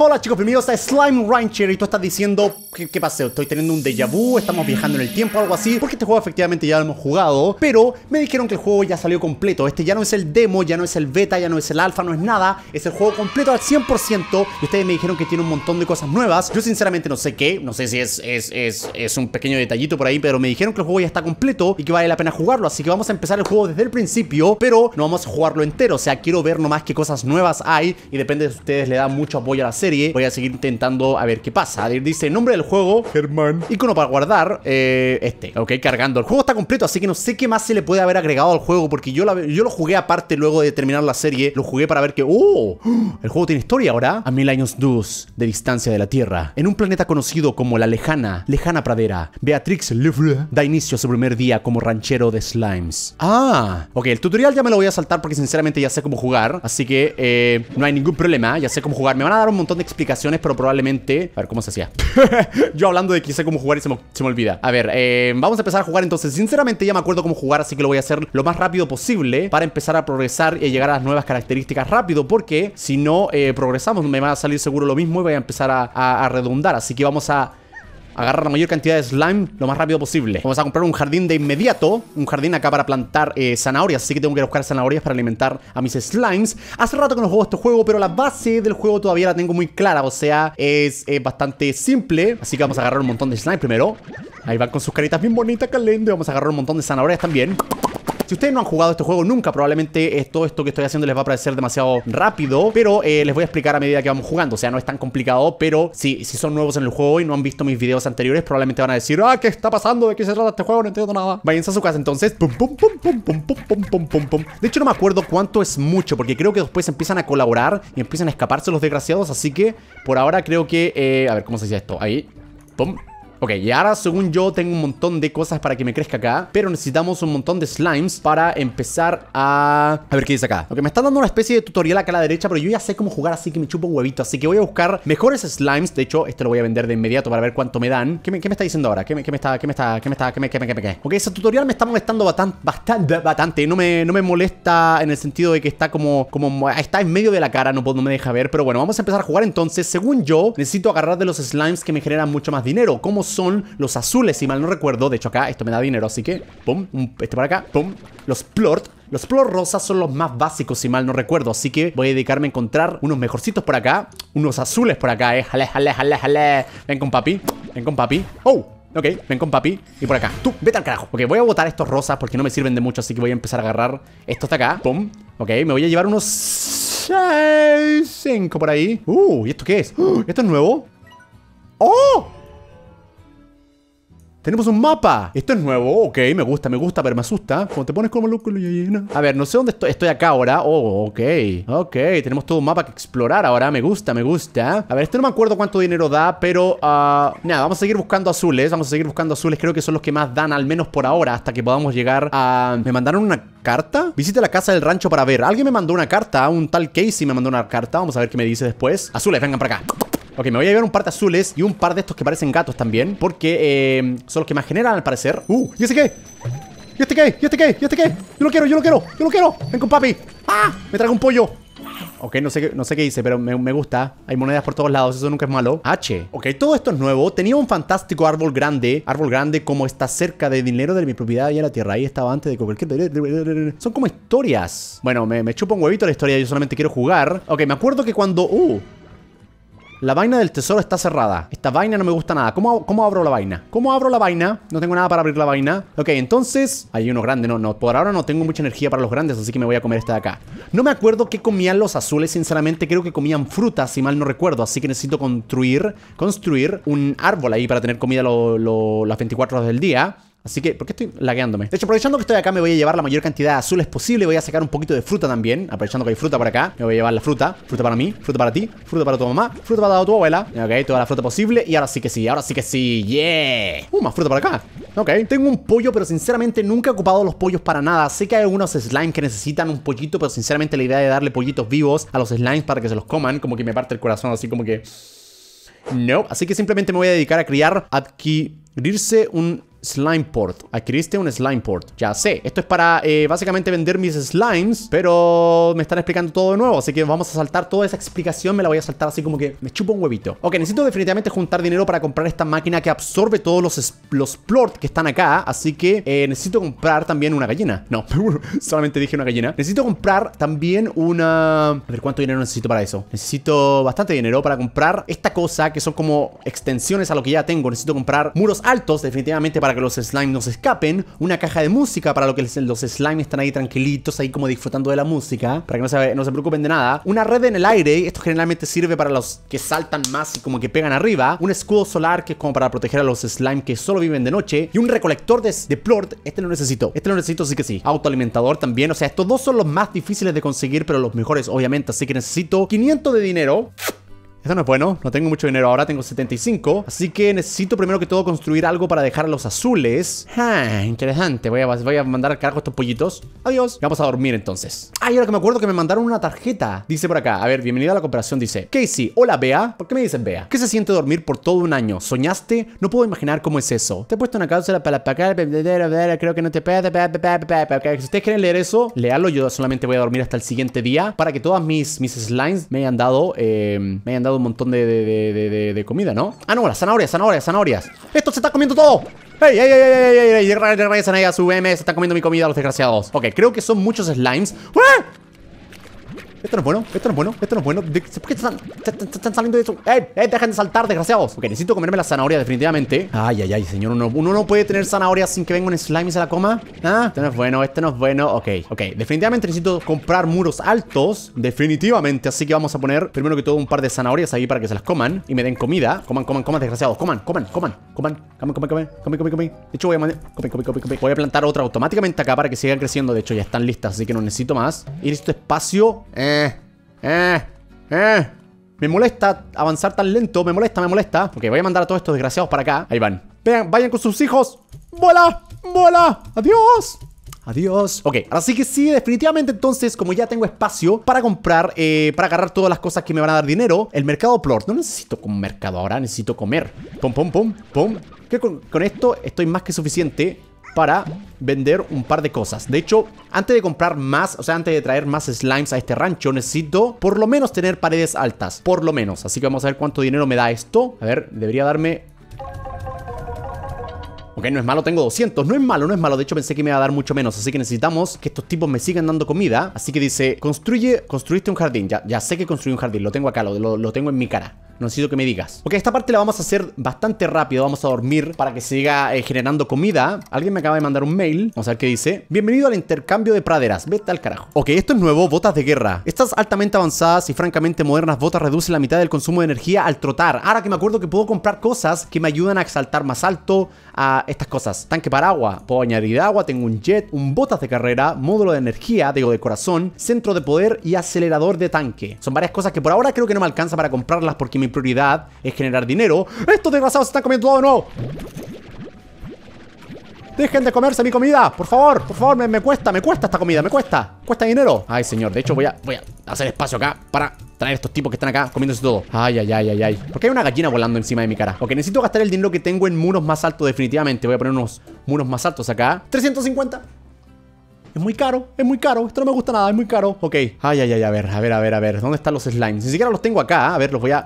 Hola chicos, bienvenidos a Slime Rancher y tú estás diciendo ¿qué, paseo? ¿Estoy teniendo un déjà vu? ¿Estamos viajando en el tiempo? Algo así Porque este juego efectivamente ya lo hemos jugado Pero me dijeron que el juego ya salió completo Este ya no es el demo, ya no es el beta, ya no es el alfa, no es nada Es el juego completo al 100% Y ustedes me dijeron que tiene un montón de cosas nuevas Yo sinceramente no sé qué, no sé si es, es, es, es un pequeño detallito por ahí Pero me dijeron que el juego ya está completo y que vale la pena jugarlo Así que vamos a empezar el juego desde el principio Pero no vamos a jugarlo entero, o sea, quiero ver nomás qué cosas nuevas hay Y depende de ustedes le dan mucho apoyo a la serie. Voy a seguir intentando a ver qué pasa. Dice nombre del juego, Germán. Icono para guardar, eh, este. Ok, cargando. El juego está completo, así que no sé qué más se le puede haber agregado al juego porque yo, yo lo jugué aparte luego de terminar la serie. Lo jugué para ver que... ¡Oh! El juego tiene historia ahora. A mil años luz de distancia de la Tierra, en un planeta conocido como la lejana, lejana pradera, Beatrix Lefle da inicio a su primer día como ranchero de slimes. Ah, ok, el tutorial ya me lo voy a saltar porque sinceramente ya sé cómo jugar, así que eh, no hay ningún problema, ya sé cómo jugar. Me van a dar un montón de explicaciones, pero probablemente... A ver, ¿cómo se hacía? Yo hablando de que sé cómo jugar y se me, olvida. A ver, eh, vamos a empezar a jugar entonces. Sinceramente ya me acuerdo cómo jugar, así que lo voy a hacer lo más rápido posible para empezar a progresar y llegar a las nuevas características rápido, porque si no eh, progresamos me va a salir seguro lo mismo y voy a empezar a redundar. Así que vamos a agarrar la mayor cantidad de slime lo más rápido posible. Vamos a comprar un jardín de inmediato, un jardín acá para plantar eh, zanahorias, así que tengo que buscar zanahorias para alimentar a mis slimes. Hace rato que no juego este juego, pero la base del juego todavía la tengo muy clara, o sea, es bastante simple. Así que vamos a agarrar un montón de slime primero. Ahí van con sus caritas bien bonitas, calende Vamos a agarrar un montón de zanahorias también. Si ustedes no han jugado este juego nunca, probablemente todo esto que estoy haciendo les va a parecer demasiado rápido, pero eh, les voy a explicar a medida que vamos jugando. O sea, no es tan complicado, pero si, si son nuevos en el juego y no han visto mis videos anteriores, probablemente van a decir, ah, ¿qué está pasando? ¿De qué se trata este juego? No entiendo nada. Vayan a su casa entonces. Pum, pum, pum, pum, pum, pum, pum, pum, pum, pum. De hecho, no me acuerdo cuánto es mucho, porque creo que después empiezan a colaborar y empiezan a escaparse los desgraciados, así que por ahora creo que... Eh, a ver, ¿cómo se dice esto? Ahí. Pum, Ok, y ahora según yo tengo un montón de cosas para que me crezca acá Pero necesitamos un montón de slimes para empezar a... A ver qué dice acá Ok, me está dando una especie de tutorial acá a la derecha Pero yo ya sé cómo jugar, así que me chupo huevito Así que voy a buscar mejores slimes De hecho, este lo voy a vender de inmediato para ver cuánto me dan ¿Qué me, qué me está diciendo ahora? ¿Qué me, qué me está? ¿Qué me está? ¿Qué me está? ¿Qué me, qué me, qué me, qué? Ok, ese tutorial me está molestando bastante, bastante, bastante no me, no me molesta en el sentido de que está como, como... Está en medio de la cara, no, no me deja ver Pero bueno, vamos a empezar a jugar entonces Según yo, necesito agarrar de los slimes que me generan mucho más dinero ¿Cómo son los azules, si mal no recuerdo. De hecho, acá esto me da dinero, así que, pum, este por acá, pum. Los plort, los plort rosas son los más básicos, si mal no recuerdo. Así que voy a dedicarme a encontrar unos mejorcitos por acá, unos azules por acá, eh. Jale, jale, jale, jale. Ven con papi, ven con papi. ¡Oh! Ok, ven con papi Y por acá, tú, vete al carajo Ok, voy a botar estos rosas porque no me sirven de mucho Así que voy a empezar a agarrar esto está acá Pum, ok, me voy a llevar unos seis por ahí Uh, ¿y esto qué es? ¿Esto es nuevo? ¡Oh! Tenemos un mapa. Esto es nuevo. Ok, me gusta, me gusta, pero me asusta. Cuando te pones como loco, llena. A ver, no sé dónde estoy. Estoy acá ahora. Oh, ok. Ok, tenemos todo un mapa que explorar ahora. Me gusta, me gusta. A ver, este no me acuerdo cuánto dinero da, pero... Ah, nada, vamos a seguir buscando azules. Vamos a seguir buscando azules. Creo que son los que más dan, al menos por ahora, hasta que podamos llegar a... Me mandaron una carta. Visita la casa del rancho para ver. Alguien me mandó una carta. Un tal Casey me mandó una carta. Vamos a ver qué me dice después. Azules, vengan para acá. Ok, me voy a llevar un par de azules y un par de estos que parecen gatos también. Porque eh, son los que más generan al parecer. ¡Uh! ¿Y este qué? ¿Y este qué? ¿Y este qué? ¿Y este qué? Yo lo quiero, yo lo quiero, yo lo quiero. Ven con papi. ¡Ah! Me trago un pollo. Ok, no sé, no sé qué hice, pero me, gusta. Hay monedas por todos lados, eso nunca es malo. H. Ok, todo esto es nuevo. Tenía un fantástico árbol grande. Árbol grande como está cerca de dinero de mi propiedad y en la tierra. Ahí estaba antes de cualquier... Son como historias. Bueno, me, me chupa un huevito la historia, yo solamente quiero jugar. Ok, me acuerdo que cuando... Uh, la vaina del tesoro está cerrada. Esta vaina no me gusta nada. ¿Cómo, abro la vaina? ¿Cómo abro la vaina? No tengo nada para abrir la vaina. Ok, entonces... Hay uno grande, No, no. Por ahora no tengo mucha energía para los grandes, así que me voy a comer esta de acá. No me acuerdo qué comían los azules, sinceramente. Creo que comían frutas, si mal no recuerdo. Así que necesito construir, construir un árbol ahí para tener comida las 24 horas del día. Así que, ¿por qué estoy lagueándome? De hecho, aprovechando que estoy acá, me voy a llevar la mayor cantidad de azules posible. Voy a sacar un poquito de fruta también. Aprovechando que hay fruta por acá, me voy a llevar la fruta. Fruta para mí, fruta para ti, fruta para tu mamá, fruta para tu abuela. Ok, toda la fruta posible. Y ahora sí que sí, ahora sí que sí. Yeah. Uh, más fruta para acá. Ok, tengo un pollo, pero sinceramente nunca he ocupado los pollos para nada. Sé que hay algunos slimes que necesitan un pollito, pero sinceramente la idea de darle pollitos vivos a los slimes para que se los coman, como que me parte el corazón, así como que. No, así que simplemente me voy a dedicar a criar, adquirirse un Slimeport. Adquiriste un port Ya sé. Esto es para eh, básicamente vender mis slimes, pero me están explicando todo de nuevo. Así que vamos a saltar toda esa explicación. Me la voy a saltar así como que me chupo un huevito. Ok, necesito definitivamente juntar dinero para comprar esta máquina que absorbe todos los, los plort que están acá. Así que eh, necesito comprar también una gallina. No, solamente dije una gallina. Necesito comprar también una... A ver, ¿cuánto dinero necesito para eso? Necesito bastante dinero para comprar esta cosa que son como extensiones a lo que ya tengo. Necesito comprar muros altos definitivamente para que los slime no se escapen, una caja de música para lo que los slime están ahí tranquilitos, ahí como disfrutando de la música, para que no se, no se preocupen de nada, una red en el aire, esto generalmente sirve para los que saltan más y como que pegan arriba, un escudo solar que es como para proteger a los slime que solo viven de noche, y un recolector de, de plort, este lo necesito, este lo necesito sí que sí, autoalimentador también, o sea, estos dos son los más difíciles de conseguir, pero los mejores obviamente, así que necesito 500 de dinero. Esto no es bueno, no tengo mucho dinero ahora, tengo 75. Así que necesito primero que todo construir algo para dejar a los azules. Ah, interesante, voy a, voy a mandar al carajo estos pollitos. Adiós. Vamos a dormir entonces. Ay, ahora que me acuerdo que me mandaron una tarjeta. Dice por acá, a ver, bienvenida a la cooperación, dice. Casey, hola Bea. ¿Por qué me dices Bea? ¿Qué se siente dormir por todo un año? ¿Soñaste? No puedo imaginar cómo es eso. Te he puesto una cápsula para creo que no te Si ustedes quieren leer eso, lealo. Yo solamente voy a dormir hasta el siguiente día para que todas mis, mis slimes me hayan dado, eh, me hayan dado un montón de, de, de, de, comida, ¿no? Ah, no, las zanahorias, zanahorias, zanahorias. ¡Esto se está comiendo todo! ¡Ey, ey, ey, ey, ey! ey! ¡Regresan Se están comiendo mi comida los desgraciados. Ok, creo que son muchos slimes. Esto no es bueno, esto no es bueno, esto no es bueno. ¿Por qué están, saliendo de eso? ¡Eh, eh! ¡Dejen de saltar, desgraciados! Ok, necesito comerme la zanahoria, definitivamente. Ay, ay, ay, señor. Uno, no puede tener zanahorias sin que venga un slime y se la coma. Ah, esto no es bueno, esto no es bueno. Ok, ok. Definitivamente necesito comprar muros altos. Definitivamente. Así que vamos a poner primero que todo un par de zanahorias ahí para que se las coman y me den comida. Coman, coman, coman, desgraciados. Coman, coman, coman, coman, coman, coman, coman, coman, coman, coman. De hecho, voy a Voy a plantar otra automáticamente acá para que sigan creciendo. De hecho, ya están listas, así que no necesito más. Y necesito espacio. Eh, eh, eh, eh. Me molesta avanzar tan lento, me molesta, me molesta. Ok, voy a mandar a todos estos desgraciados para acá. Ahí van. Vean, vayan con sus hijos. ¡Bola! ¡Bola! ¡Adiós! Adiós. Ok, sí que sí, definitivamente entonces, como ya tengo espacio para comprar, eh, para agarrar todas las cosas que me van a dar dinero, el mercado Plort. No necesito un mercado ahora, necesito comer. Pum, pum, pum, pum. Que con, esto estoy más que suficiente para vender un par de cosas. De hecho, antes de comprar más, o sea, antes de traer más slimes a este rancho, necesito por lo menos tener paredes altas. Por lo menos. Así que vamos a ver cuánto dinero me da esto. A ver, debería darme Ok, no es malo, tengo 200, no es malo, no es malo De hecho pensé que me iba a dar mucho menos, así que necesitamos Que estos tipos me sigan dando comida Así que dice, construye, construiste un jardín Ya, ya sé que construí un jardín, lo tengo acá, lo, lo tengo en mi cara no necesito que me digas. Ok, esta parte la vamos a hacer bastante rápido. Vamos a dormir para que siga eh, generando comida. Alguien me acaba de mandar un mail. Vamos a ver qué dice. Bienvenido al intercambio de praderas. Vete al carajo. Ok, esto es nuevo. Botas de guerra. Estas altamente avanzadas y francamente modernas botas reducen la mitad del consumo de energía al trotar. Ahora que me acuerdo que puedo comprar cosas que me ayudan a exaltar más alto a estas cosas. Tanque para agua. Puedo añadir agua. Tengo un jet, un botas de carrera, módulo de energía, digo de corazón, centro de poder y acelerador de tanque. Son varias cosas que por ahora creo que no me alcanza para comprarlas porque me prioridad es generar dinero. ¡Estos desgraciados se están comiendo todo de nuevo! ¡Dejen de comerse mi comida! ¡Por favor! ¡Por favor! Me, cuesta, me cuesta esta comida, me cuesta Cuesta dinero Ay, señor, de hecho voy a, voy a hacer espacio acá para traer estos tipos que están acá comiéndose todo Ay, ay, ay, ay, ay ¿Por qué hay una gallina volando encima de mi cara? Ok, necesito gastar el dinero que tengo en muros más altos definitivamente Voy a poner unos muros más altos acá ¡350! Es muy caro, es muy caro, esto no me gusta nada, es muy caro Ok, ay, ay, ay, a ver, a ver, a ver, a ver ¿Dónde están los slimes? Ni siquiera los tengo acá, a ver, los voy a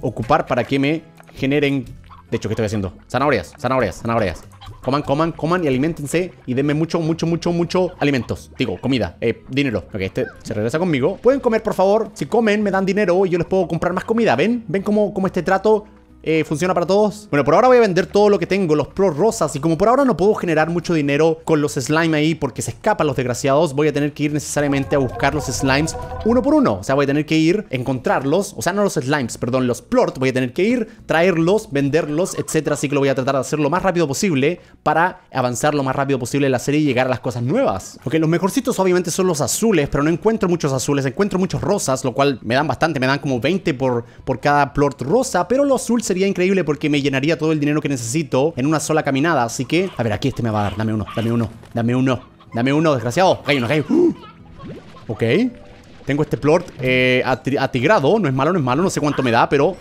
ocupar para que me generen... De hecho, ¿qué estoy haciendo? Zanahorias, zanahorias, zanahorias. Coman, coman, coman y alimentense y denme mucho, mucho, mucho, mucho alimentos. Digo, comida, eh, dinero. Ok, este se regresa conmigo. Pueden comer, por favor. Si comen, me dan dinero y yo les puedo comprar más comida. ¿Ven? ¿Ven como, cómo este trato eh, funciona para todos. Bueno, por ahora voy a vender todo lo que tengo, los pro rosas. Y como por ahora no puedo generar mucho dinero con los slime ahí porque se escapan los desgraciados, voy a tener que ir necesariamente a buscar los slimes uno por uno. O sea, voy a tener que ir, encontrarlos. O sea, no los slimes, perdón, los plort. Voy a tener que ir, traerlos, venderlos, etcétera. Así que lo voy a tratar de hacer lo más rápido posible para avanzar lo más rápido posible en la serie y llegar a las cosas nuevas. porque los mejorcitos obviamente son los azules, pero no encuentro muchos azules. Encuentro muchos rosas, lo cual me dan bastante. Me dan como 20 por, por cada plort rosa, pero los azules sería increíble porque me llenaría todo el dinero que necesito en una sola caminada. Así que, a ver, aquí este me va a dar. Dame uno, dame uno, dame uno, dame uno, desgraciado. Hay uno, hay uno. Ok. Tengo este plort eh, atigrado. No es malo, no es malo. No sé cuánto me da, pero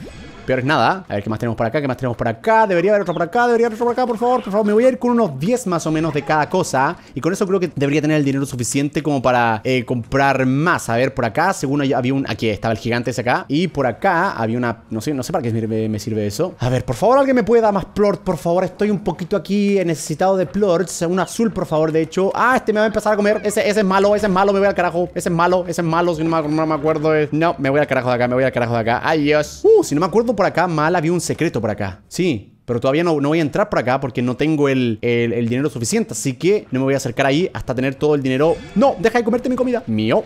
Peor es nada. A ver qué más tenemos por acá, qué más tenemos por acá. Debería haber otro por acá, debería haber otro por acá, por favor, por favor. Me voy a ir con unos 10 más o menos de cada cosa. Y con eso creo que debería tener el dinero suficiente como para eh, comprar más. A ver, por acá, según había un... Aquí estaba el gigante ese acá. Y por acá había una... No sé, no sé para qué me, sirve eso. A ver, por favor, alguien me puede dar más plort, por favor. Estoy un poquito aquí necesitado de plorts. Un azul, por favor, de hecho. Ah, este me va a empezar a comer. Ese, ese es malo, ese es malo, me voy al carajo. Ese es malo, ese es malo, si no me, acuerdo. No, me voy al carajo de acá, me voy al carajo de acá. Adiós. Uh, si no me acuerdo por acá, mal había un secreto por acá. Sí, pero todavía no, voy a entrar por acá porque no tengo el, el, el, dinero suficiente. Así que no me voy a acercar ahí hasta tener todo el dinero. ¡No! ¡Deja de comerte mi comida! ¡Mío!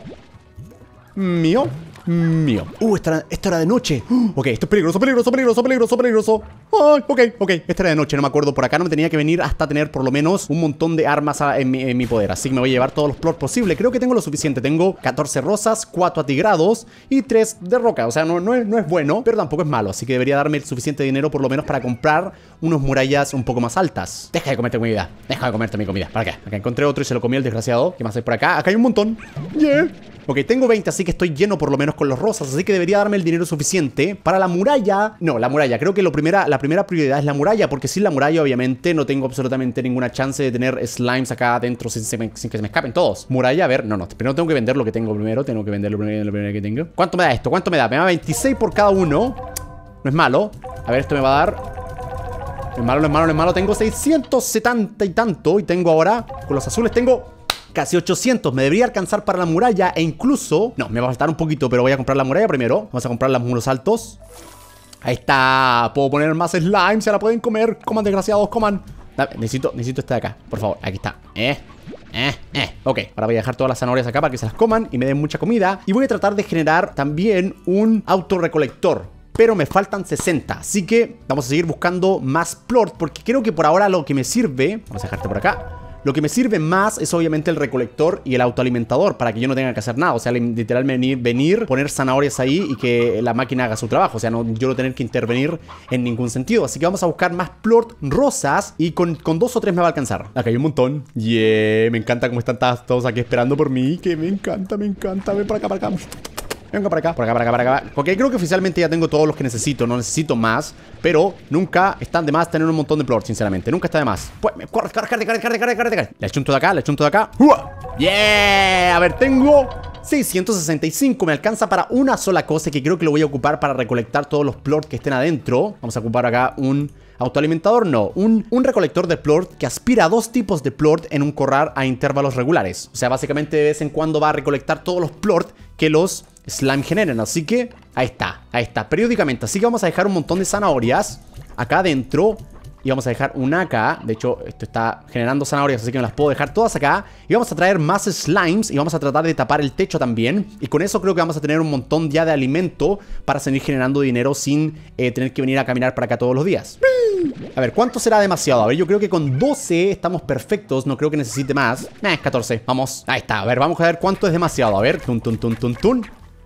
¡Mío! Mm, mío. Uh, esta era, de noche. ok, esto es peligroso, peligroso, peligroso, peligroso, peligroso. Ay, ok, ok. Esta era de noche, no me acuerdo. Por acá no me tenía que venir hasta tener por lo menos un montón de armas en, mi, poder. Así que me voy a llevar todos los plots posibles. Creo que tengo lo suficiente. Tengo 14 rosas, 4 atigrados y 3 de roca. O sea, no, no, es, no es bueno, pero tampoco es malo. Así que debería darme el suficiente dinero por lo menos para comprar unos murallas un poco más altas. Deja de comerte mi comida. Deja de comerte mi comida. ¿Para qué? Acá encontré otro y se lo comió el desgraciado. ¿Qué más hay por acá? Acá hay un montón. Yeah. Ok, tengo 20, así que estoy lleno por lo menos con los rosas, así que debería darme el dinero suficiente para la muralla. No, la muralla, creo que lo primera, la primera prioridad es la muralla, porque sin la muralla obviamente no tengo absolutamente ninguna chance de tener slimes acá adentro sin, que se me escapen todos. Muralla, a ver, no, no, primero tengo que vender lo que tengo primero, tengo que vender lo primero, lo primero que tengo. ¿Cuánto me da esto? ¿Cuánto me da? Me da 26 por cada uno. No es malo. A ver, esto me va a dar no es malo, no es malo, no es malo. Tengo 670 y tanto. Y tengo ahora, con los azules, tengo Casi 800, me debería alcanzar para la muralla e incluso... No, me va a faltar un poquito, pero voy a comprar la muralla primero. Vamos a comprar los muros altos. Ahí está, puedo poner más slime, se la pueden comer. Coman, desgraciados, coman. necesito, necesito esta de acá, por favor, aquí está. Eh, eh, eh. Ok, ahora voy a dejar todas las zanahorias acá para que se las coman y me den mucha comida. Y voy a tratar de generar también un autorrecolector pero me faltan 60. Así que vamos a seguir buscando más plot, porque creo que por ahora lo que me sirve... Vamos a dejarte por acá. Lo que me sirve más es obviamente el recolector y el autoalimentador para que yo no tenga que hacer nada. O sea, literalmente venir, poner zanahorias ahí y que la máquina haga su trabajo. O sea, no, yo no tener que intervenir en ningún sentido. Así que vamos a buscar más plort rosas y con, dos o tres me va a alcanzar. Acá hay un montón. Yeah, me encanta cómo están todos aquí esperando por mí. Que me encanta, me encanta. Ven para acá, para acá. Venga para acá, por acá, para acá, para acá. Porque creo que oficialmente ya tengo todos los que necesito. No necesito más. Pero nunca están de más tener un montón de plort, sinceramente. Nunca está de más. Pues, corre, corre, corre, corre, corre, corre, Le achunto de acá, le de acá. ¡Uah! ¡Yeah! A ver, tengo 665 me alcanza para una sola cosa que creo que lo voy a ocupar para recolectar todos los plort que estén adentro. Vamos a ocupar acá un autoalimentador, no, un, un recolector de plort que aspira a dos tipos de plort en un corral a intervalos regulares. O sea, básicamente de vez en cuando va a recolectar todos los plort que los slime generen. Así que ahí está, ahí está, periódicamente. Así que vamos a dejar un montón de zanahorias acá adentro. Y vamos a dejar una acá. De hecho, esto está generando zanahorias, así que me las puedo dejar todas acá. Y vamos a traer más slimes y vamos a tratar de tapar el techo también. Y con eso creo que vamos a tener un montón ya de alimento para seguir generando dinero sin eh, tener que venir a caminar para acá todos los días. A ver, ¿cuánto será demasiado? A ver, yo creo que con 12 estamos perfectos. No creo que necesite más. Eh, 14. Vamos. Ahí está. A ver, vamos a ver cuánto es demasiado. A ver. Tun, tun, tun, tun, tun.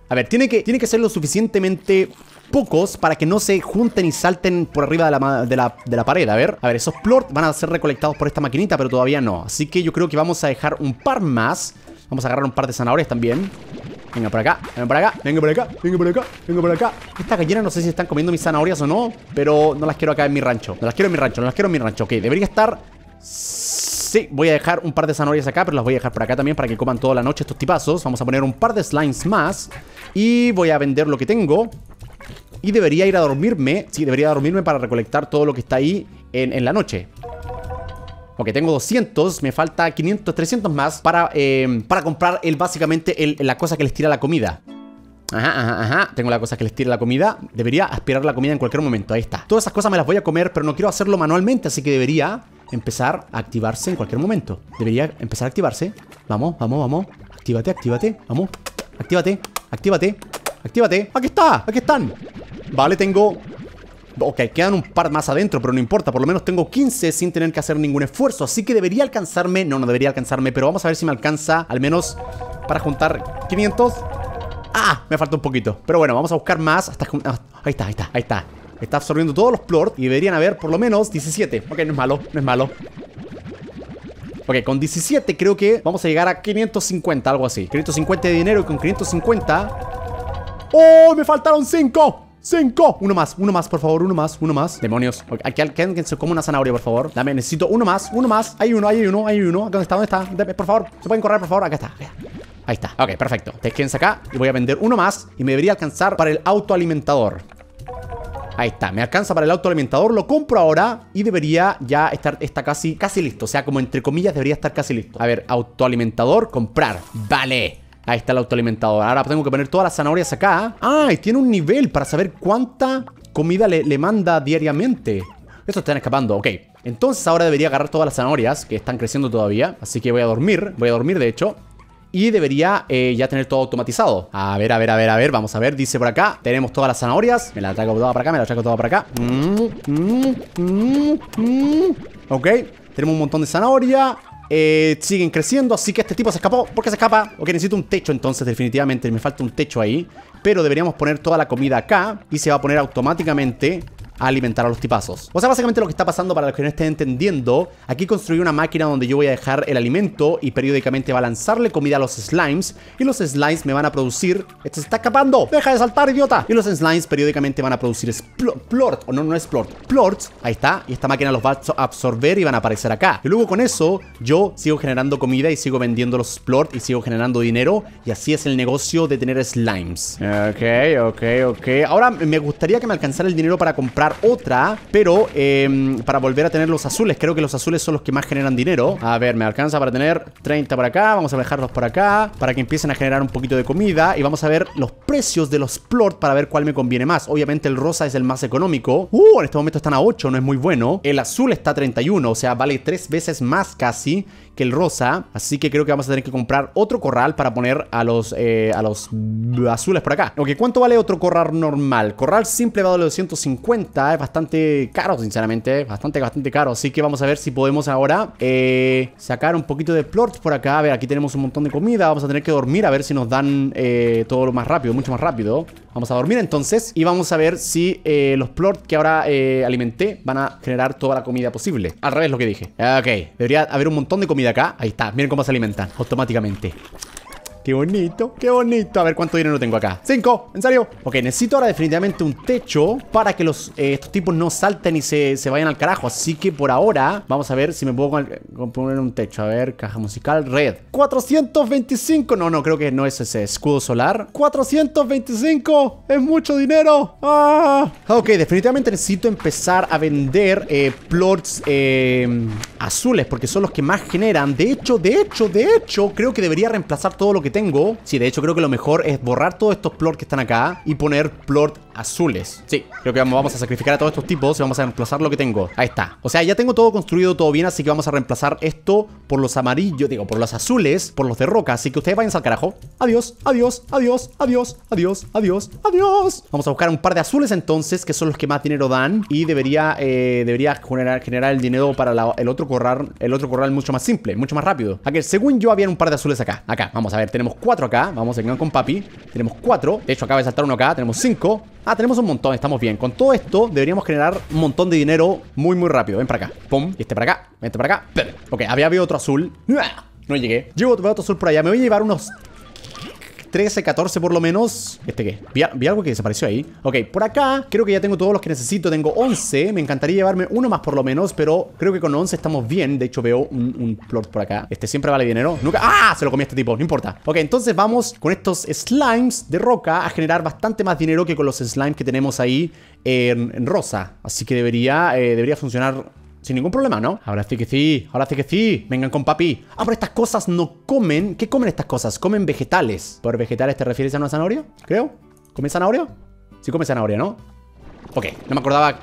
A ver, tiene que, tiene que ser lo suficientemente pocos para que no se junten y salten por arriba de la, pared. A ver, a ver, esos plort van a ser recolectados por esta maquinita, pero todavía no. Así que yo creo que vamos a dejar un par más. Vamos a agarrar un par de zanahorias también. Venga por acá, venga por acá, venga por acá, venga por acá, venga por acá. Estas gallinas no sé si están comiendo mis zanahorias o no, pero no las quiero acá en mi rancho. No las quiero en mi rancho, no las quiero en mi rancho. Ok, debería estar Sí, voy a dejar un par de zanahorias acá, pero las voy a dejar por acá también para que coman toda la noche estos tipazos. Vamos a poner un par de slimes más. Y voy a vender lo que tengo. Y debería ir a dormirme. Sí, debería dormirme para recolectar todo lo que está ahí en, la noche. Porque tengo 200, me falta 500, 300 más para, em, para comprar el, básicamente la cosa que les tira la comida. Ajá, ajá, ajá. Tengo la cosa que les tira la comida. Debería aspirar la comida en cualquier momento. Ahí está. Todas esas cosas me las voy a comer, pero no quiero hacerlo manualmente, así que debería empezar a activarse en cualquier momento. Debería empezar a activarse. Vamos, vamos, vamos. Actívate, actívate. Vamos. Actívate, actívate, actívate. ¡Aquí está! ¡Aquí están! Vale, tengo... Ok, quedan un par más adentro, pero no importa. Por lo menos tengo 15 sin tener que hacer ningún esfuerzo. Así que debería alcanzarme... No, no debería alcanzarme, pero vamos a ver si me alcanza al menos para juntar 500... ¡Ah! Me falta un poquito. Pero bueno, vamos a buscar más hasta... Ah, ahí está, ahí está, ahí está. Está absorbiendo todos los plort y deberían haber por lo menos 17. Ok, no es malo, no es malo. Ok, con 17 creo que vamos a llegar a 550, algo así. 550 de dinero y con 550... ¡Oh! Me faltaron 5. cinco Uno más, uno más, por favor, uno más, uno más Demonios, okay, aquí alguien se come una zanahoria, por favor Dame, necesito uno más, uno más Hay uno, hay uno, hay uno ¿Dónde está, dónde está? por favor, se pueden correr, por favor Acá está, Ahí está, ok, perfecto Te acá y voy a vender uno más Y me debería alcanzar para el autoalimentador Ahí está, me alcanza para el autoalimentador, lo compro ahora y debería ya estar, está casi, casi listo. O sea, como entre comillas debería estar casi listo. A ver, autoalimentador, comprar. Vale. Ahí está el autoalimentador. Ahora tengo que poner todas las zanahorias acá. Ah, y tiene un nivel para saber cuánta comida le, le manda diariamente. Estos están escapando, ok. Entonces ahora debería agarrar todas las zanahorias que están creciendo todavía. Así que voy a dormir, voy a dormir de hecho y debería eh, ya tener todo automatizado. A ver, a ver, a ver, a ver, vamos a ver, dice por acá, tenemos todas las zanahorias, me la traigo toda para acá, me la traigo toda para acá. Mm, mm, mm, ok, tenemos un montón de zanahoria, eh, siguen creciendo, así que este tipo se escapó. ¿Por qué se escapa? Ok, necesito un techo entonces, definitivamente. Me falta un techo ahí. Pero deberíamos poner toda la comida acá y se va a poner automáticamente a alimentar a los tipazos. O sea, básicamente lo que está pasando para los que no estén entendiendo, aquí construí una máquina donde yo voy a dejar el alimento y periódicamente va a lanzarle comida a los slimes y los slimes me van a producir... ¡Esto se está escapando! ¡Deja de saltar, idiota! Y los slimes periódicamente van a producir plort, o no, no es plort, plorts, ahí está, y esta máquina los va a absorber y van a aparecer acá. Y luego con eso yo sigo generando comida y sigo vendiendo los splort y sigo generando dinero y así es el negocio de tener slimes. Ok, ok, ok. Ahora me gustaría que me alcanzara el dinero para comprar otra Pero em, para volver a tener los azules Creo que los azules son los que más generan dinero A ver, me alcanza para tener 30 por acá Vamos a dejarlos por acá Para que empiecen a generar un poquito de comida Y vamos a ver los precios de los plot Para ver cuál me conviene más Obviamente el rosa es el más económico Uh, en este momento están a 8, no es muy bueno El azul está a 31, o sea, vale 3 veces más casi que el rosa. Así que creo que vamos a tener que comprar otro corral para poner a los, eh, a los azules por acá. Ok, ¿cuánto vale otro corral normal? Corral simple va vale 250. Es bastante caro, sinceramente. Bastante, bastante caro. Así que vamos a ver si podemos ahora eh, sacar un poquito de plorts por acá. A ver, aquí tenemos un montón de comida. Vamos a tener que dormir a ver si nos dan eh, todo lo más rápido, mucho más rápido. Vamos a dormir entonces y vamos a ver si eh, los plorts que ahora eh, alimenté van a generar toda la comida posible. Al revés lo que dije. Ok, debería haber un montón de comida acá. Ahí está, miren cómo se alimentan automáticamente. Qué bonito, qué bonito. A ver cuánto dinero tengo acá. Cinco, ¿en serio? Ok, necesito ahora definitivamente un techo para que los, eh, estos tipos no salten y se, vayan al carajo. Así que por ahora, vamos a ver si me puedo poner un techo. A ver, caja musical, red. 425. No, no, creo que no es ese escudo solar. 425. Es mucho dinero. Ah. Ok, definitivamente necesito empezar a vender eh, plots eh, azules porque son los que más generan. De hecho, de hecho, de hecho, creo que debería reemplazar todo lo que tengo, sí, de hecho creo que lo mejor es borrar todos estos plort que están acá y poner plort azules. Sí, creo que vamos, a sacrificar a todos estos tipos y vamos a reemplazar lo que tengo. Ahí está. O sea, ya tengo todo construido, todo bien, así que vamos a reemplazar esto por los amarillos, digo, por los azules, por los de roca. Así que ustedes vayan al carajo. Adiós, adiós, adiós, adiós, adiós, adiós, adiós. Vamos a buscar un par de azules entonces, que son los que más dinero dan. Y debería, eh, debería generar, generar el dinero para el otro corral, el otro corral mucho más simple, mucho más rápido. A que según yo había un par de azules acá. Acá, vamos a ver, tenemos tenemos cuatro acá Vamos, a vengan con papi Tenemos cuatro De hecho, acaba de saltar uno acá Tenemos cinco Ah, tenemos un montón, estamos bien Con todo esto deberíamos generar un montón de dinero muy, muy rápido Ven para acá Pum Y este para acá Este para acá Ok, había habido otro azul No llegué Llevo otro azul por allá Me voy a llevar unos 13, 14 por lo menos ¿Este qué? Vi, algo que desapareció ahí Ok, por acá creo que ya tengo todos los que necesito Tengo 11, me encantaría llevarme uno más por lo menos Pero creo que con 11 estamos bien De hecho veo un, plot por acá Este siempre vale dinero Nunca... ¡Ah! Se lo comí a este tipo, no importa Ok, entonces vamos con estos slimes de roca A generar bastante más dinero que con los slimes que tenemos ahí en, rosa Así que debería, eh, debería funcionar sin ningún problema, ¿no? Ahora sí que sí, ahora sí que sí. Vengan con papi. Ahora estas cosas no comen. ¿Qué comen estas cosas? Comen vegetales. ¿Por vegetales te refieres a una zanahoria? Creo. ¿Come zanahoria? Sí come zanahoria, ¿no? Ok, no me acordaba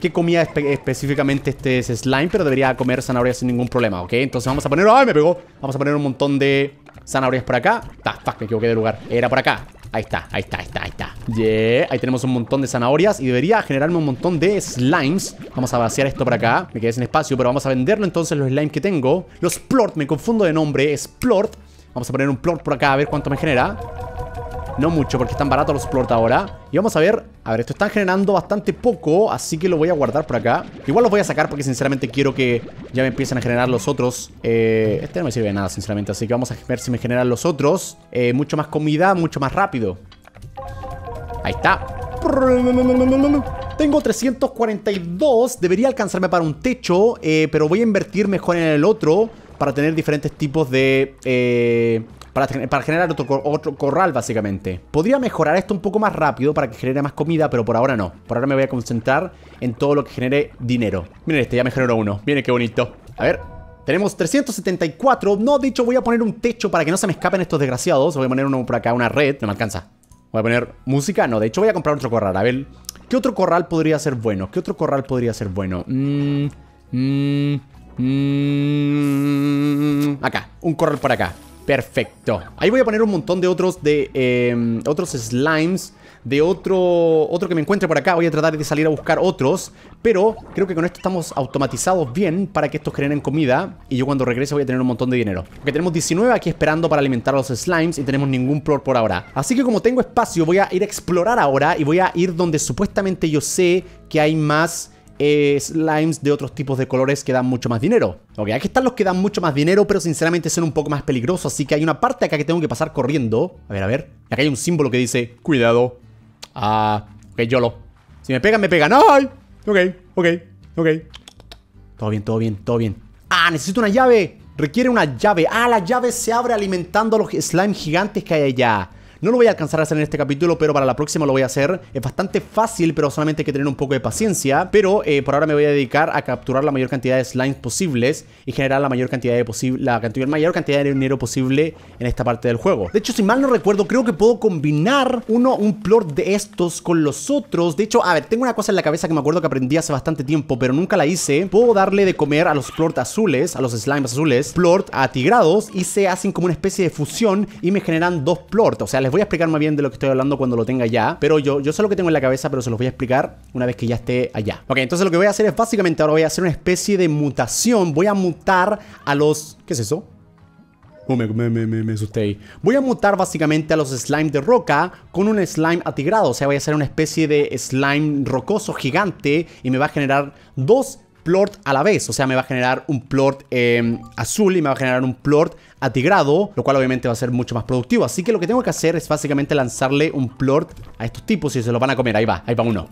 qué comía específicamente este slime, pero debería comer zanahoria sin ningún problema, ¿ok? Entonces vamos a poner... ¡Ay, me pegó! Vamos a poner un montón de zanahorias por acá. Ta, ta. me equivoqué de lugar. Era por acá. Ahí está, ahí está, ahí está, está yeah. Ahí tenemos un montón de zanahorias Y debería generarme un montón de slimes Vamos a vaciar esto para acá Me quedé sin espacio, pero vamos a venderlo entonces los slimes que tengo Los plort, me confundo de nombre, es plort Vamos a poner un plort por acá a ver cuánto me genera no mucho, porque están baratos los plots ahora. Y vamos a ver... A ver, esto están generando bastante poco, así que lo voy a guardar por acá. Igual los voy a sacar porque sinceramente quiero que ya me empiecen a generar los otros. Eh, este no me sirve de nada, sinceramente, así que vamos a ver si me generan los otros. Eh, mucho más comida, mucho más rápido. Ahí está. Tengo 342, debería alcanzarme para un techo, eh, pero voy a invertir mejor en el otro para tener diferentes tipos de para, generar otro, corral básicamente. Podría mejorar esto un poco más rápido para que genere más comida, pero por ahora no. Por ahora me voy a concentrar en todo lo que genere dinero. Miren este, ya me generó uno. Miren qué bonito. A ver, tenemos 374. No, de hecho voy a poner un techo para que no se me escapen estos desgraciados. Voy a poner uno por acá, una red. No me alcanza. Voy a poner música. No, de hecho voy a comprar otro corral. A ver, ¿qué otro corral podría ser bueno? ¿Qué otro corral podría ser bueno? Mmm... Mmm... Mmm... Acá, un corral por acá Perfecto. Ahí voy a poner un montón de otros de em, otros slimes. De otro, otro que me encuentre por acá Voy a tratar de salir a buscar otros Pero creo que con esto estamos automatizados bien Para que estos generen comida Y yo cuando regrese voy a tener un montón de dinero Porque tenemos 19 aquí esperando para alimentar a los slimes Y tenemos ningún plor por ahora Así que como tengo espacio voy a ir a explorar ahora Y voy a ir donde supuestamente yo sé que hay más slimes de otros tipos de colores que dan mucho más dinero. Ok, aquí están los que dan mucho más dinero, pero sinceramente son un poco más peligrosos, así que hay una parte acá que tengo que pasar corriendo. A ver, a ver. Acá hay un símbolo que dice, cuidado. Ah, ok, YOLO. Si me pegan, me pegan. ¡Ay! Ok, ok, ok. Todo bien, todo bien, todo bien. ¡Ah, necesito una llave! Requiere una llave. ¡Ah, la llave se abre alimentando a los slime gigantes que hay allá! No lo voy a alcanzar a hacer en este capítulo, pero para la próxima lo voy a hacer. Es bastante fácil, pero solamente hay que tener un poco de paciencia. Pero eh, por ahora me voy a dedicar a capturar la mayor cantidad de slimes posibles y generar la mayor cantidad de posible, la, mayor cantidad de dinero posible en esta parte del juego. De hecho, si mal no recuerdo, creo que puedo combinar uno, un plot de estos con los otros. De hecho, a ver, tengo una cosa en la cabeza que me acuerdo que aprendí hace bastante tiempo, pero nunca la hice. Puedo darle de comer a los plort azules, a los slimes azules, plort tigrados y se hacen como una especie de fusión y me generan dos plort. O sea, les voy a explicar más bien de lo que estoy hablando cuando lo tenga ya, pero yo, yo sé lo que tengo en la cabeza, pero se los voy a explicar una vez que ya esté allá. Ok, entonces lo que voy a hacer es básicamente ahora voy a hacer una especie de mutación, voy a mutar a los... ¿Qué es eso? Oh, me, me, me, me, asusté ahí. Voy a mutar básicamente a los slime de roca con un slime atigrado. O sea, voy a hacer una especie de slime rocoso gigante y me va a generar dos plort a la vez. O sea, me va a generar un plort eh, azul y me va a generar un plort atigrado, lo cual obviamente va a ser mucho más productivo. Así que lo que tengo que hacer es básicamente lanzarle un plort a estos tipos y se los van a comer. Ahí va, ahí va uno.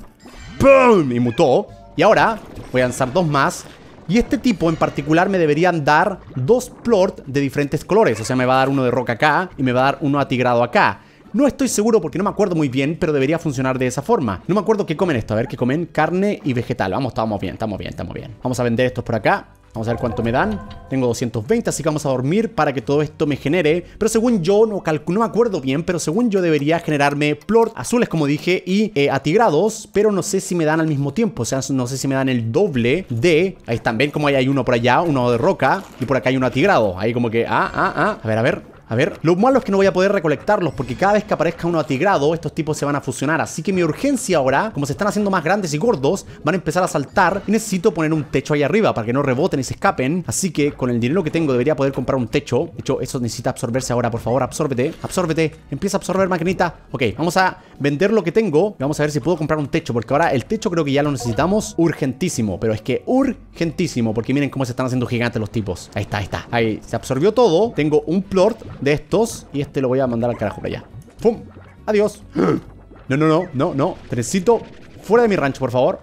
¡Bum! Y mutó. Y ahora voy a lanzar dos más. Y este tipo en particular me deberían dar dos plort de diferentes colores. O sea, me va a dar uno de roca acá y me va a dar uno atigrado acá. No estoy seguro porque no me acuerdo muy bien, pero debería funcionar de esa forma. No me acuerdo qué comen esto. A ver, qué comen carne y vegetal. Vamos, estamos bien, estamos bien, estamos bien. Vamos a vender estos por acá. Vamos a ver cuánto me dan. Tengo 220, así que vamos a dormir para que todo esto me genere. Pero según yo, no, me acuerdo bien, pero según yo debería generarme plort azules, como dije, y eh, atigrados. Pero no sé si me dan al mismo tiempo. O sea, no sé si me dan el doble de... Ahí están, ven como hay uno por allá, uno de roca. Y por acá hay uno atigrado. Ahí como que... Ah, ah, ah. A ver, a ver. A ver, lo malo es que no voy a poder recolectarlos porque cada vez que aparezca uno atigrado, estos tipos se van a fusionar. Así que mi urgencia ahora, como se están haciendo más grandes y gordos, van a empezar a saltar y necesito poner un techo ahí arriba para que no reboten y se escapen. Así que con el dinero que tengo debería poder comprar un techo. De hecho, eso necesita absorberse ahora, por favor, absórbete, absórbete. Empieza a absorber, maquinita. Ok, vamos a vender lo que tengo y vamos a ver si puedo comprar un techo porque ahora el techo creo que ya lo necesitamos urgentísimo. Pero es que urgentísimo porque miren cómo se están haciendo gigantes los tipos. Ahí está, ahí está. Ahí se absorbió todo. Tengo un plort de estos. Y este lo voy a mandar al carajo para allá. Fum, ¡Adiós! No, no, no, no, no. necesito fuera de mi rancho, por favor.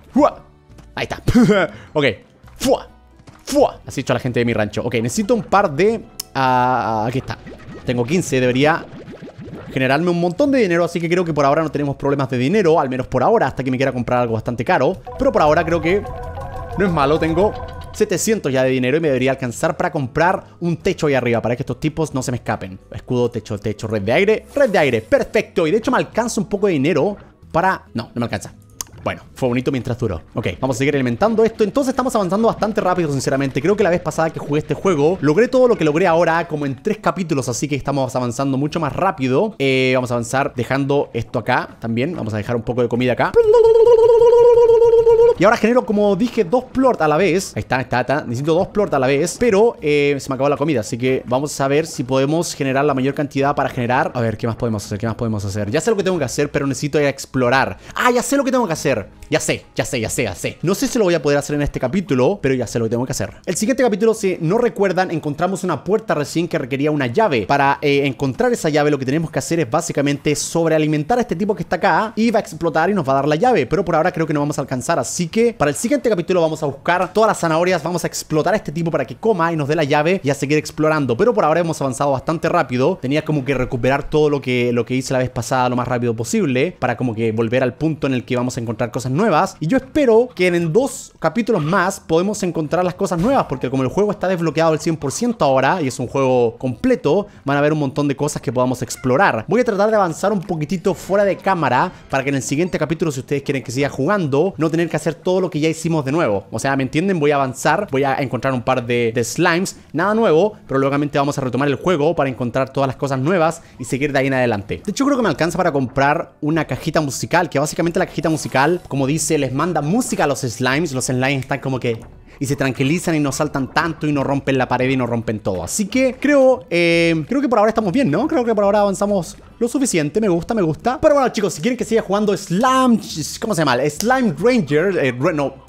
Ahí está. ok. ¡Fua! ¡Fua! Así he hecho a la gente de mi rancho. Ok, necesito un par de... Ah, ah, aquí está. Tengo 15. Debería generarme un montón de dinero, así que creo que por ahora no tenemos problemas de dinero, al menos por ahora, hasta que me quiera comprar algo bastante caro. Pero por ahora creo que no es malo, tengo 700 ya de dinero y me debería alcanzar para comprar un techo ahí arriba para que estos tipos no se me escapen. Escudo, techo, techo, red de aire, red de aire, perfecto. Y de hecho me alcanza un poco de dinero para... No, no me alcanza. Bueno, fue bonito mientras duró. Ok, vamos a seguir alimentando esto. Entonces estamos avanzando bastante rápido, sinceramente. Creo que la vez pasada que jugué este juego, logré todo lo que logré ahora como en tres capítulos. Así que estamos avanzando mucho más rápido. Eh, vamos a avanzar dejando esto acá también. Vamos a dejar un poco de comida acá. Y ahora genero, como dije, dos plorts a la vez. Ahí está, está, está. Necesito dos plorts a la vez. Pero eh, se me acabó la comida. Así que vamos a ver si podemos generar la mayor cantidad para generar. A ver, ¿qué más podemos hacer? ¿Qué más podemos hacer? Ya sé lo que tengo que hacer, pero necesito ir a explorar. Ah, ya sé lo que tengo que hacer. ¡Gracias! Ya sé, ya sé, ya sé, ya sé. No sé si lo voy a poder hacer en este capítulo, pero ya sé lo que tengo que hacer. El siguiente capítulo, si no recuerdan, encontramos una puerta recién que requería una llave. Para eh, encontrar esa llave, lo que tenemos que hacer es básicamente sobrealimentar a este tipo que está acá y va a explotar y nos va a dar la llave. Pero por ahora creo que no vamos a alcanzar. Así que para el siguiente capítulo vamos a buscar todas las zanahorias, vamos a explotar a este tipo para que coma y nos dé la llave y a seguir explorando. Pero por ahora hemos avanzado bastante rápido. Tenía como que recuperar todo lo que, lo que hice la vez pasada lo más rápido posible para como que volver al punto en el que vamos a encontrar cosas nuevas. Y yo espero que en dos capítulos más podemos encontrar las cosas nuevas, porque como el juego está desbloqueado al 100% ahora y es un juego completo, van a haber un montón de cosas que podamos explorar. Voy a tratar de avanzar un poquitito fuera de cámara para que en el siguiente capítulo, si ustedes quieren que siga jugando, no tener que hacer todo lo que ya hicimos de nuevo. O sea, ¿me entienden? Voy a avanzar, voy a encontrar un par de, de slimes, nada nuevo, pero lógicamente vamos a retomar el juego para encontrar todas las cosas nuevas y seguir de ahí en adelante. De hecho, creo que me alcanza para comprar una cajita musical, que básicamente la cajita musical, como dice, les manda música a los slimes. Los slimes están como que y se tranquilizan y no saltan tanto y no rompen la pared y no rompen todo. Así que creo, eh, creo que por ahora estamos bien, ¿no? Creo que por ahora avanzamos lo suficiente. Me gusta, me gusta. Pero bueno, chicos, si quieren que siga jugando slams ¿Cómo se llama? Slime Ranger. Eh, no...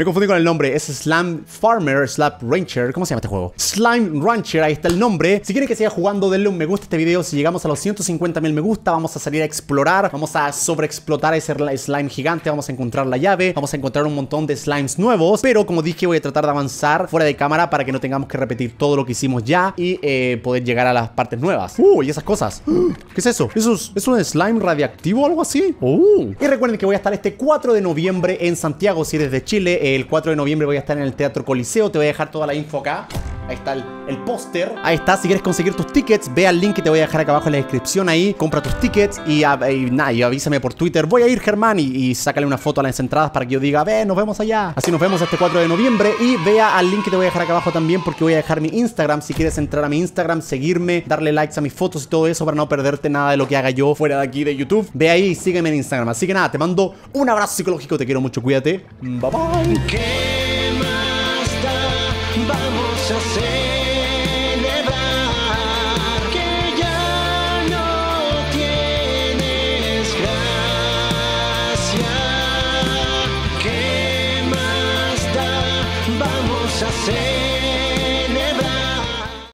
Me confundí con el nombre. Es Slime Farmer, Slap Rancher ¿Cómo se llama este juego? Slime Rancher, ahí está el nombre. Si quieren que siga jugando, denle un me gusta a este video. Si llegamos a los 150 mil me gusta, vamos a salir a explorar. Vamos a sobreexplotar ese slime gigante. Vamos a encontrar la llave. Vamos a encontrar un montón de slimes nuevos. Pero como dije, voy a tratar de avanzar fuera de cámara para que no tengamos que repetir todo lo que hicimos ya y eh, poder llegar a las partes nuevas. ¡Uh! Y esas cosas. ¿Qué es eso? ¿Eso es, un slime radiactivo o algo así? ¡Uh! Y recuerden que voy a estar este 4 de noviembre en Santiago. Si eres de Chile, el 4 de noviembre voy a estar en el Teatro Coliseo. Te voy a dejar toda la info acá. Ahí está el, póster. Ahí está. Si quieres conseguir tus tickets, ve al link que te voy a dejar acá abajo en la descripción ahí. Compra tus tickets y, y, avísame por Twitter. Voy a ir, Germán, y, y, sácale una foto a las entradas para que yo diga, ve, nos vemos allá. Así nos vemos este 4 de noviembre. Y vea al link que te voy a dejar acá abajo también porque voy a dejar mi Instagram. Si quieres entrar a mi Instagram, seguirme, darle likes a mis fotos y todo eso para no perderte nada de lo que haga yo fuera de aquí de YouTube. Ve ahí y sígueme en Instagram. Así que nada, te mando un abrazo psicológico. Te quiero mucho. Cuídate. Bye bye.